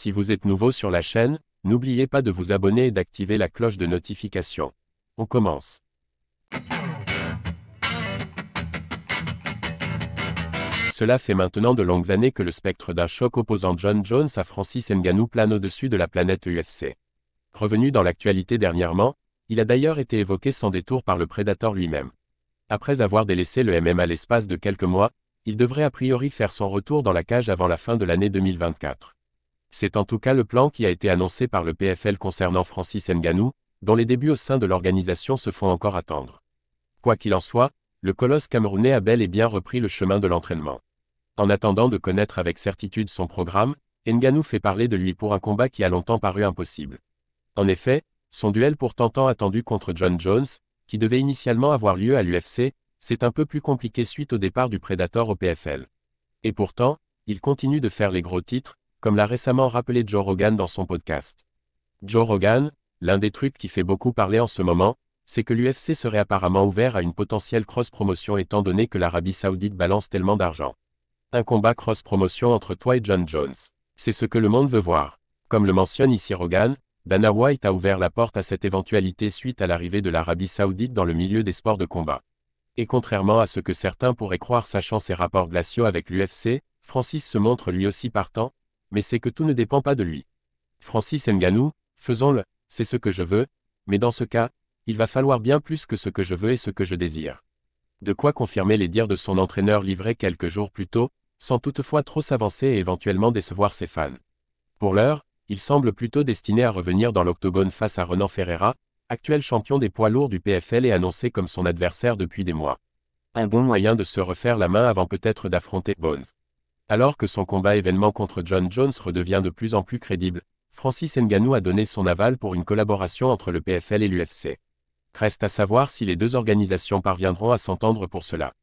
Si vous êtes nouveau sur la chaîne, n'oubliez pas de vous abonner et d'activer la cloche de notification. On commence. Cela fait maintenant de longues années que le spectre d'un choc opposant John Jones à Francis Ngannou plane au-dessus de la planète UFC. Revenu dans l'actualité dernièrement, il a d'ailleurs été évoqué sans détour par le Predator lui-même. Après avoir délaissé le MMA l'espace de quelques mois, il devrait a priori faire son retour dans la cage avant la fin de l'année 2024. C'est en tout cas le plan qui a été annoncé par le PFL concernant Francis Nganou, dont les débuts au sein de l'organisation se font encore attendre. Quoi qu'il en soit, le colosse camerounais a bel et bien repris le chemin de l'entraînement. En attendant de connaître avec certitude son programme, Nganou fait parler de lui pour un combat qui a longtemps paru impossible. En effet, son duel pourtant tant attendu contre John Jones, qui devait initialement avoir lieu à l'UFC, c'est un peu plus compliqué suite au départ du Predator au PFL. Et pourtant, il continue de faire les gros titres, comme l'a récemment rappelé Joe Rogan dans son podcast. Joe Rogan, l'un des trucs qui fait beaucoup parler en ce moment, c'est que l'UFC serait apparemment ouvert à une potentielle cross-promotion étant donné que l'Arabie saoudite balance tellement d'argent. Un combat cross-promotion entre toi et John Jones. C'est ce que le monde veut voir. Comme le mentionne ici Rogan, Dana White a ouvert la porte à cette éventualité suite à l'arrivée de l'Arabie saoudite dans le milieu des sports de combat. Et contrairement à ce que certains pourraient croire sachant ses rapports glaciaux avec l'UFC, Francis se montre lui aussi partant, mais c'est que tout ne dépend pas de lui. Francis Nganou, faisons-le, c'est ce que je veux, mais dans ce cas, il va falloir bien plus que ce que je veux et ce que je désire. De quoi confirmer les dires de son entraîneur livré quelques jours plus tôt, sans toutefois trop s'avancer et éventuellement décevoir ses fans. Pour l'heure, il semble plutôt destiné à revenir dans l'octogone face à Renan Ferreira, actuel champion des poids lourds du PFL et annoncé comme son adversaire depuis des mois. Un bon moyen de se refaire la main avant peut-être d'affronter Bones. Alors que son combat événement contre John Jones redevient de plus en plus crédible, Francis Ngannou a donné son aval pour une collaboration entre le PFL et l'UFC. Reste à savoir si les deux organisations parviendront à s'entendre pour cela.